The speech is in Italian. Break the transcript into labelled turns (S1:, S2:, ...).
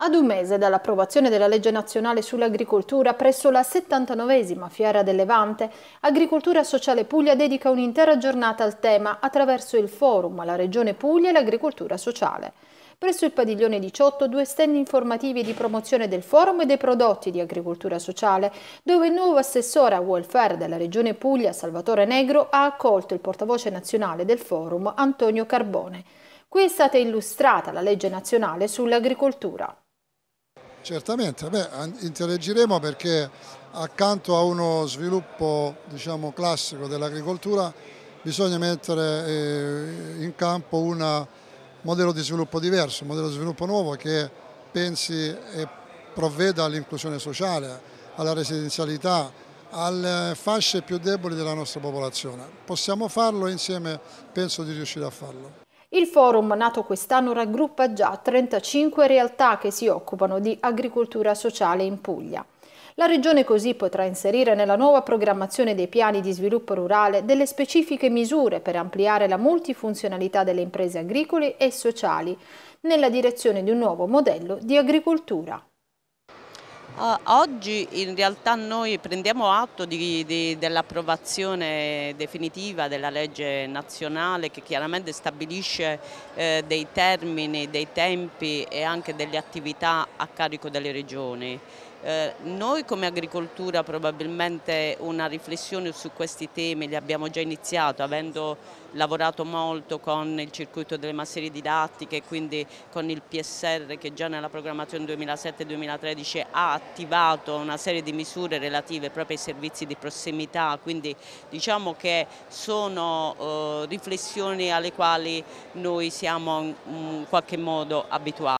S1: Ad un mese dall'approvazione della legge nazionale sull'agricoltura presso la 79esima Fiera del Levante, Agricoltura Sociale Puglia dedica un'intera giornata al tema attraverso il forum La Regione Puglia e l'agricoltura sociale. Presso il padiglione 18 due stand informativi di promozione del forum e dei prodotti di agricoltura sociale, dove il nuovo assessore a welfare della Regione Puglia, Salvatore Negro, ha accolto il portavoce nazionale del forum, Antonio Carbone. Qui è stata illustrata la legge nazionale sull'agricoltura.
S2: Certamente, beh, interagiremo perché accanto a uno sviluppo diciamo, classico dell'agricoltura bisogna mettere eh, in campo un modello di sviluppo diverso, un modello di sviluppo nuovo che pensi e provveda all'inclusione sociale, alla residenzialità, alle fasce più deboli della nostra popolazione. Possiamo farlo e insieme penso di riuscire a farlo.
S1: Il forum nato quest'anno raggruppa già 35 realtà che si occupano di agricoltura sociale in Puglia. La Regione così potrà inserire nella nuova programmazione dei piani di sviluppo rurale delle specifiche misure per ampliare la multifunzionalità delle imprese agricole e sociali nella direzione di un nuovo modello di agricoltura
S3: oggi in realtà noi prendiamo atto dell'approvazione definitiva della legge nazionale che chiaramente stabilisce eh, dei termini, dei tempi e anche delle attività a carico delle regioni. Eh, noi come agricoltura probabilmente una riflessione su questi temi li abbiamo già iniziato avendo lavorato molto con il circuito delle masserie didattiche quindi con il PSR che già nella programmazione 2007-2013 ha attivato una serie di misure relative proprio ai servizi di prossimità quindi diciamo che sono eh, riflessioni alle quali noi siamo in qualche modo abituati.